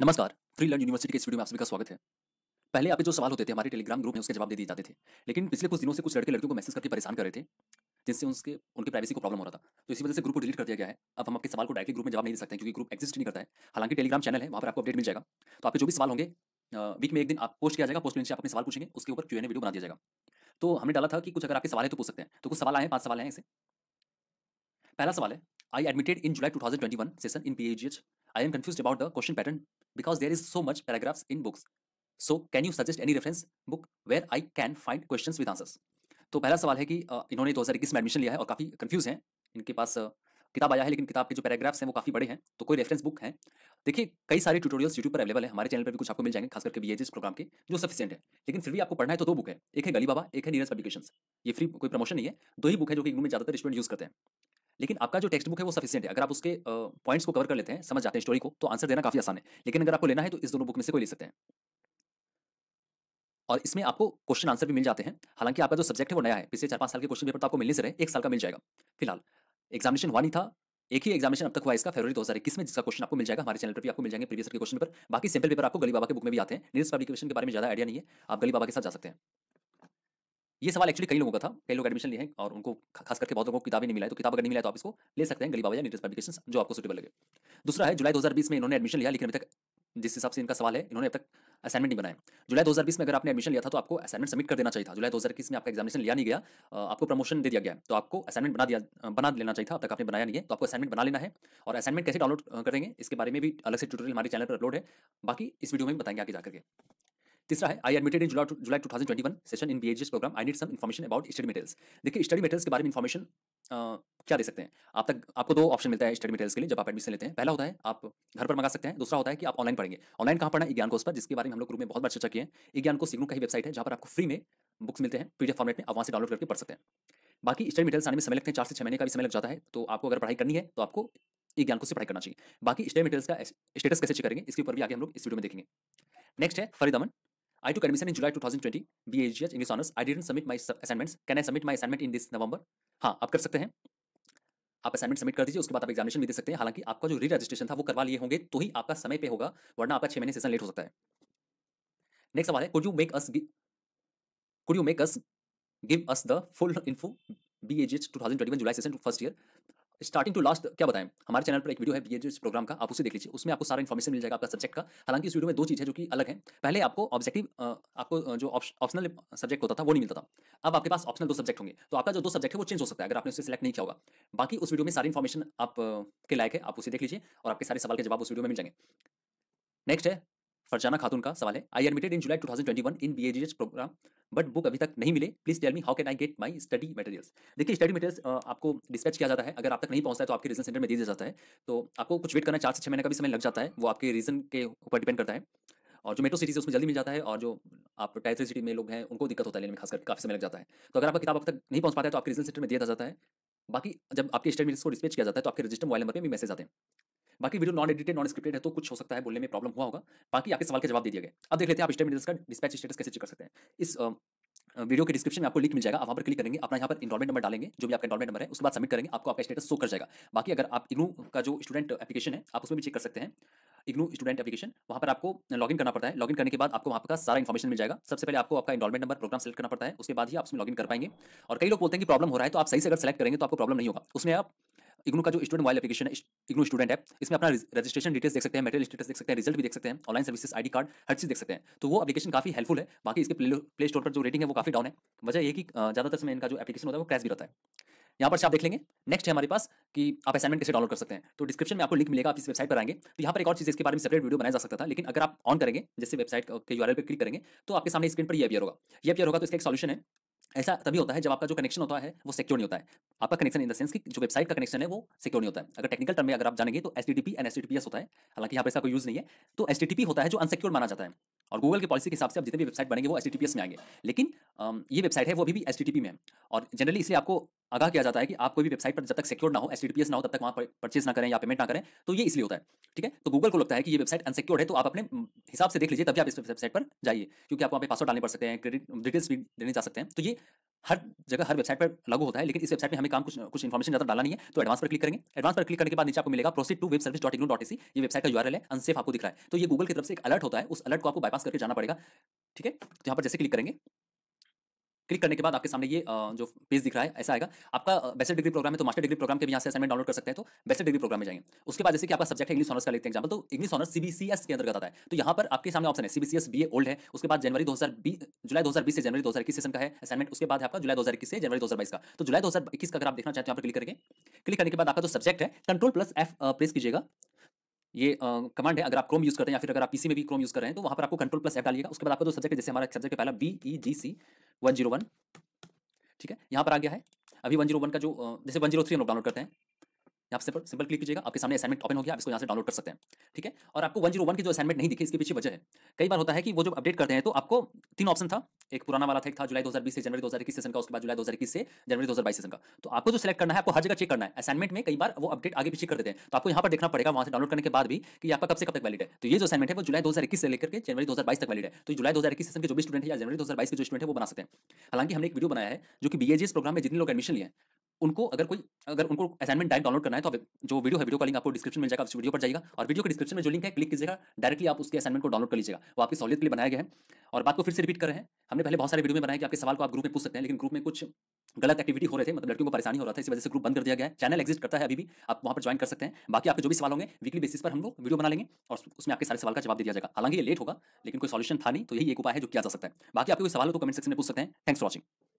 नमस्कार free learn university के इस वीडियो में आप सभी का स्वागत है पहले आपके जो सवाल होते थे हमारे टेलीग्राम ग्रुप में उसके जवाब दे दिए जाते थे लेकिन पिछले कुछ दिनों से कुछ लड़के लड़कियों को मैसेज करके परेशान कर रहे थे जिससे उनके उनके प्राइवेसी को प्रॉब्लम हो रहा था तो इसी वजह से ग्रुप को डिलीट कर दिया गया है अब हम आपके सवाल को डायरेक्ट ग्रुप में जवाब नहीं दे सकते क्योंकि ग्रुप एक्जिस्ट नहीं करता है हालांकि टेलीग्राम चैनल है वहाँ पर आपको अपडेट मिल जाएगा तो आपके जो भी सवाल होंगे वीक में एक दिन आप पोस्ट किया जाएगा पोस्ट में आप अपने सवाल पूछेंगे उसके ऊपर क्यों वीडियो बना दिया जाएगा तो हमने डाला था कि कुछ अगर आपके सवाल है तो पूछ सकते हैं तो कुछ सवाल आए पाँच सवाल हैं इसे पहला सवाल है I admitted in July two thousand twenty one session in P H I am confused about the question pattern because there is so much paragraphs in books. So can you suggest any reference book where I can find questions with answers? तो पहला सवाल है कि इन्होंने 2021 में admission लिया है और काफ़ी कंफ्यूज हैं इनके पास किताब आया है लेकिन किताब के जो पैराग्राफ्स हैं वो काफ़ी बड़े हैं तो कोई रेफरेंस बुक है देखिए कई सारे ट्यूटोरियल्स यूट्यूब पर अवेलेबल है हमारे चैनल पर भी कुछ आपको मिल जाएंगे खास करके वीएजिस प्रोग्राम के जो सफिशियंट है लेकिन फिर भी आपको पढ़ना है तो दो बुक है एक है गली बाबा एक है नीरज पब्लिकेशन ये फ्री कोई प्रमोशन नहीं है दो ही बुक है जो कि इनमें ज्यादातर स्टूडेंट यूज करते हैं लेकिन आपका जो टेक्स्ट बुक है वो सफिशियंट है अगर आप उसके पॉइंट्स को कवर कर लेते हैं समझ जाते हैं स्टोरी को तो आंसर देना काफी आसान है लेकिन अगर आपको लेना है तो इस दोनों बुक में से कोई ले सकते हैं और इसमें आपको क्वेश्चन आंसर भी मिल जाते हैं हालांकि आपका जो सब्जेक्ट है वो नया है पिछले चार पांच साल के क्वेश्चन पेपर तो आपको मिलने से रहे एक साल का मिल जाएगा फिलहाल एग्जामिनेशन वन ही था एक ही एग्जामिनेशन अब तक हुआ इसका फरवरी दो इक्कीस में जिसका क्वेश्चन आपको मिल जाएगा हमारे चैनल पर भी आपको मिल जाएंगे प्रीवियस के क्वेश्चन पर बाकी सिंपल पेपर आपको गली बाबा के बुक में भी आते हैं नीरज पब्लिकेशन के बारे में ज्यादा आइडिया नहीं है आप गली बाबा के साथ जा सकते हैं ये सवाल एक्चुअली कई लोगों का था कई लोग एडमिशन लिए हैं और उनको खास करके बहुत लोगों को किताबें नहीं मिला है तो किताब अगर नहीं मिला तो आप इसको ले सकते हैं गली बाबा पब्लिकेशन जो आपको सुटेबल लगे दूसरा है जुलाई 2020 में इन्होंने एडमिशन लिया लेकिन अभी तक जिस हिसाब से इनका सवाल है इन्होंने अब तक असाइनमेंट नहीं बनाया जुलाई 2020 में अगर आपने एडमिशन लिया था तो आपको असाइनमेंट सबमिट कर देना चाहिए था जुलाई 2021 में आपका एग्जामिनेशन लिया नहीं गया आपको प्रमोशन दे दिया गया तो आपको असाइनमेंट बना दिया बना लेना चाहिए था अब तक आपने बनाया नहीं है तो आपको असाइनमेंट बना लेना है और असाइनमेंट कैसे डाउनलोड करेंगे इसके बारे में भी अलग से ट्यूटोरियल हमारे चैनल पर अपलोड है बाकी इस वीडियो में बताएंगे आगे जाकर के तीसरा है I admitted in July two thousand twenty one session in B programme I need some information about study materials देखिए स्टडी मटेरियल्स के बारे में इन्फॉर्मेशन क्या दे सकते हैं आप तक आपको दो ऑप्शन मिलता है स्टडी मेटेरियल्स के लिए जब आप एडमिशन लेते हैं पहला होता है आप घर पर मंगा सकते हैं दूसरा होता है कि आप ऑनलाइन पढ़ेंगे ऑनलाइन कहाँ पढ़ना ज्ञान कोर्स पर जिसके बारे में हम लोग ग्रुप में बहुत बार चर्चा किए हैं ज्ञान को सिग्नू का ही वेबसाइट है जहाँ पर आपको फ्री में बुक्स मिलते हैं पीडीएफ फॉर्मेट में आप वहाँ से डाउनलोड करके पढ़ सकते हैं बाकी स्टडी मेटेल्स आने में समय लगते हैं चार से छह महीने का भी समय लग जाता है तो आपको अगर पढ़ाई करनी है तो आपको एक ज्ञान को से पढ़ाई करना चाहिए बाकी स्टडी मेटेरियल्स का स्टेटस कैसे चेक करेंगे इसके ऊपर भी आगे हम लोग इस वीडियो में देखेंगे नेक्स्ट है फरीद अमन I took admission in July 2020 BHGH English Honors. I didn't submit my assignments. Can I submit my assignment in this November? हाँ आप कर सकते हैं आप असाइनमेंट सबमिट कर दीजिए उसके बाद आप एग्जामिनेशन भी दे सकते हैं हालांकि आपका जो री रजिस्ट्रेशन था वो करवा लिए होंगे तो ही आपका समय पे होगा वरना आपका छह महीने सेशन लेट हो सकता है नेक्स्ट सवाल है could you make us could you make us give us the full info B H two thousand twenty one July session first year starting to last क्या बताएं हमारे चैनल पर एक वीडियो है बीएच जिस प्रोग्राम का आप उसे देख लीजिए उसमें आपको सारा इन्फॉर्मेशन मिल जाएगा आपका सब्जेक्ट का हालांकि इस वीडियो में दो चीज़ है जो कि अलग है पहले आपको ऑब्जेक्टिव आपको जो ऑप्शनल सब्जेक्ट होता था वो नहीं मिलता था अब आपके पास ऑप्शनल दो सब्जेक्ट होंगे तो आपका जो दो सब्जेक्ट है वो चेंज हो सकता है अगर आपने उसे सिलेक्ट नहीं किया होगा बाकी उस वीडियो में सारी इन्फॉर्मेशन आप के लायक है आप उसे देख लीजिए और आपके सारे सवाल के जवाब उस वीडियो में मिल जाएंगे नेक्स्ट है फरजाना खातून का सवाल है I admitted in July 2021 in BAGH programme but book अभी तक नहीं मिले please tell me how can I get my study materials देखिए स्टडी मटेरियल्स आपको डिस्पैच किया जाता है अगर आप तक नहीं पहुंचता है तो आपके रीजन सेंटर में दे दिया जाता है तो आपको कुछ वेट करना चार से छः महीने का भी समय लग जाता है वो आपके रीजन के ऊपर डिपेंड करता है और जो मेट्रो सिटीज है उसमें जल्दी मिल जाता है और जो आप टायर थ्री सिटी में लोग हैं उनको दिक्कत होता है लेने में खासकर काफी समय लग जाता है तो अगर आपका किताब अब तक नहीं पहुंच पाता है तो आपके रीजन सेंटर में दिया जाता है बाकी जब आपके स्टेट को डिस्पैच किया जाता है तो आपके रजिस्टर मोबाइल नंबर पर भी मैसेज आते हैं बाकी video non edited non scripted है तो कुछ हो सकता है बोलने में प्रॉब्लम हुआ होगा बाकी आपके सवाल के जवाब दे दिया गया अब देख लेते हैं आप स्टेट का डिस्पैच स्टेटस कैसे चेक कर सकते हैं इस वीडियो के डिस्क्रिप्शन में आपको लिंक मिल जाएगा आप वहाँ पर क्लिक करेंगे अपना यहाँ पर इनरोलमेंट नंबर डालेंगे जो भी आपका इनरोलमेंट नंबर है उसके बाद सबमिट करेंगे आपको आपका स्टेटस शो कर जाएगा बाकी अगर आप इग्नू का जो स्टूडेंट एप्लीकेशन है आप उसमें भी चेक कर सकते हैं इग्नू स्टूडेंट एप्लीकेशन वहाँ पर आपको लॉगिन करना पड़ता है लॉगिन करने के बाद आपको वहाँ पर सारा इन्फॉर्मेशन मिल जाएगा सबसे पहले आपको आपका इनरोलमेंट नंबर प्रोग्राम सेलेक्ट करना पड़ता है उसके बाद ही आप उसमें लॉगिन कर पाएंगे और कई लोग बोलते हैं कि प्रॉब्लम हो रहा है तो आप सही से अगर सेलेक्ट करेंगे तो आपको प्रॉब्लम नहीं होगा उसमें आप इग्नू का जो स्टूडेंट वाइल एप्लीकेशन है इग्नू स्टूडेंट है इसमें अपना रजिस्ट्रेशन डिटेल्स देख सकते हैं मेटेरियल स्टेटस देख सकते हैं रिजल्ट भी देख सकते हैं ऑनलाइन सर्विसेज आई कार्ड हर चीज देख सकते हैं तो वो एप्लीकेशन काफी हेल्पफुल है बाकी इसके प्ले स्टोर पर जो रेटिंग है वो काफी डाउन है वजह यह कि ज्यादातर समय इनका जो एप्लीकेशन होता है वो क्रैश भी रहता है यहाँ पर आप देख लेंगे नेक्स्ट है हमारे पास कि आप असाइनमेंट कैसे डाउनलोड कर सकते हैं तो डिस्क्रिप्शन में आपको लिंक मिलेगा आप इस वेबसाइट पर आएंगे तो यहाँ पर एक और चीज इसके बारे में सेपरेट वीडियो बनाया जा सकता था लेकिन अगर आप ऑन करेंगे जैसे वेबसाइट के यू पर क्लिक करेंगे तो आपके सामने स्क्रीन पर यह अपियर होगा यह अपियर होगा तो इसका एक सॉल्यूशन है ऐसा तभी होता है जब आपका जो कनेक्शन होता है वो सिक्योर नहीं होता है आपका कनेक्शन इन द सेंस कि जो वेबसाइट का कनेक्शन है वो सिक्योर नहीं होता है अगर टेक्निकल टर्म में अगर आप जानेंगे तो एस टी एंड एस होता है हालांकि यहाँ पर इसका कोई यूज़ नहीं है तो एस होता है जो अनसिक्योर माना जाता है और गूगल के पॉलिसी के हिसाब से आप जितने भी वेबसाइट बनेंगे वो एस में आएंगे लेकिन ये वेबसाइट है वो अभी भी एस में है और जनरली इसलिए आपको आगाह किया जाता है कि आप कोई भी वेबसाइट पर जब तक सिक्योर ना हो एस ना हो तब तक वहाँ परचेज ना करें या पेमेंट ना करें तो ये इसलिए होता है ठीक है तो गूगल को लगता है कि ये वेबसाइट अनसिक्योर है तो आप अपने हिसाब से देख लीजिए तभी आप इस वेबसाइट पर जाइए क्योंकि आप वहाँ पे पासवर्ड डालने पड़ सकते हैं क्रेडिट डिटेल्स भी देने जा सकते हैं तो ये हर जगह हर वेबसाइट पर लागू होता है लेकिन इस वेबसाइट में हमें काम कुछ कुछ इन्फॉर्मेशन ज्यादा डाला नहीं है तो एडवांस पर क्लिक करेंगे एडवांस पर क्लिक करने के बाद नीचे आपको मिलेगा proceed to web service dot in dot ये वेबसाइट का यूआरएल है अनसेफ आपको दिख रहा है तो ये गूगल की तरफ से एक अलर्ट होता है उस अलर्ट को आपको बाईपास करके जाना पड़ेगा ठीक है तो यहाँ पर जैसे क्लिक करेंगे क्लिक करने के बाद आपके सामने ये जो पेज दिख रहा है ऐसा आएगा आपका बेस्ट डिग्री प्रोग्राम है तो मास्टर डिग्री प्रोग्राम के भी यहाँ से असाइनमेंट डाउनलोड कर सकते हैं तो बेस्ट डिग्री प्रोग्राम में जाएंगे उसके बाद जैसे कि आपका सब्जेक्ट है इंग्लिश ऑनर्स का लेते हैं एग्जाम्पल तो इंग्लिश ऑनर्स सीबीसीएस के अंदर आता है तो यहाँ पर आपके सामने ऑप्शन है सीबीसीएस बीए ओल्ड है उसके बाद जनवरी दो जुलाई दो से जनवरी दो सेशन का है असाइनमेंट उसके बाद आपका जुलाई दो से जनवरी दो का तो जुलाई दो का अगर आप देखना चाहते हैं तो यहाँ पर क्लिक करके क्लिक करने के बाद आपका जो सब्जेक्ट है कंट्रोल प्लस एफ प्रेस कीजिएगा ये कमांड है अगर आप क्रोम यूज करते हैं या फिर अगर आप पीसी में भी क्रोम यूज कर रहे हैं तो वहाँ पर आपको कंट्रोल प्लस एफ डालिएगा उसके बाद आपका जो सब्जेक्ट है जैसे हमारा सब्जेक्ट पहला B E G C one zero one ठीक है यहाँ पर आ गया है अभी वन जीरो वन का जो जैसे वन जीरो थ्री हम लोग डाउनलोड करते हैं आप सिंपल सिंपल क्लिक कीजिएगा आपके सामने असाइनमेंट ओपन हो गया आप इसको यहाँ से डाउनलोड कर सकते हैं ठीक है और आपको वन की जो असाइनमेंट नहीं दिखी इसके पीछे वजह है कई बार होता है कि वो जब अपडेट करते हैं तो आपको तीन ऑप्शन था एक पुराना वाला था एक था जुलाई 2020 से जनवरी 2021 सेशन का उसके बाद जुलाई 2021 से जनवरी 2022 सेशन का तो आपको जो सिलेक्ट करना है आपको हर जगह चेक करना है असाइनमेंट में कई बार वो अपडेट आगे पीछे कर देते हैं तो आपको यहाँ पर देखना पड़ेगा वहां से डाउनलोड करने के बाद भी कि आपका कब से कब तक वैलिड है तो ये जो असाइनमेंट है वो जुलाई 2021 से लेकर के जनवरी 2022 तक वैलिड है तो जुलाई 2021 सेशन के जो भी स्टूडेंट है या जनवरी 2022 के जो स्टूडेंट है वो बना सकते हैं हालांकि हमने एक वीडियो बनाया है जो कि बीएजीएस प्रोग्राम में जितने लोग एडमिशन लिए उनको अगर कोई अगर उनको असाइनमेंट डायरेक्ट डाउनलोड करना है तो जो वीडियो है वीडियो का लिंक आपको डिस्क्रिप्शन में जाएगा उस वीडियो पर जाएगा और वीडियो के डिस्क्रिप्शन में जो लिंक है क्लिक कीजिएगा डायरेक्टली आप उसके असाइनमेंट को डाउनलोड कर लीजिएगा वो आपकी सहूलियत के लिए बनाया गया है और बात को फिर से रिपीट कर रहे हैं हमने पहले बहुत सारे वीडियो में बनाया कि आपके सवाल को आप ग्रुप में पूछ सकते हैं लेकिन ग्रुप में कुछ गलत एक्टिविटी हो रहे थे मतलब लड़कियों को परेशानी हो रहा था इस वजह से ग्रुप बंद कर दिया गया है चैनल एक्जिट करता है अभी भी आप वहाँ पर ज्वाइन कर सकते हैं बाकी आपके जो भी सवाल होंगे वीकली बेसिस पर हम लोग वीडियो बना लेंगे और उसमें आपके सारे सवाल का जवाब दिया जाएगा हालांकि ये लेट होगा लेकिन कोई सॉल्यूशन था नहीं तो यही एक उपाय है जो किया जा सकता है बाकी आपके कोई सवाल हो तो कमेंट सेक्शन में पूछ सकते हैं थैंक्स वॉचिंग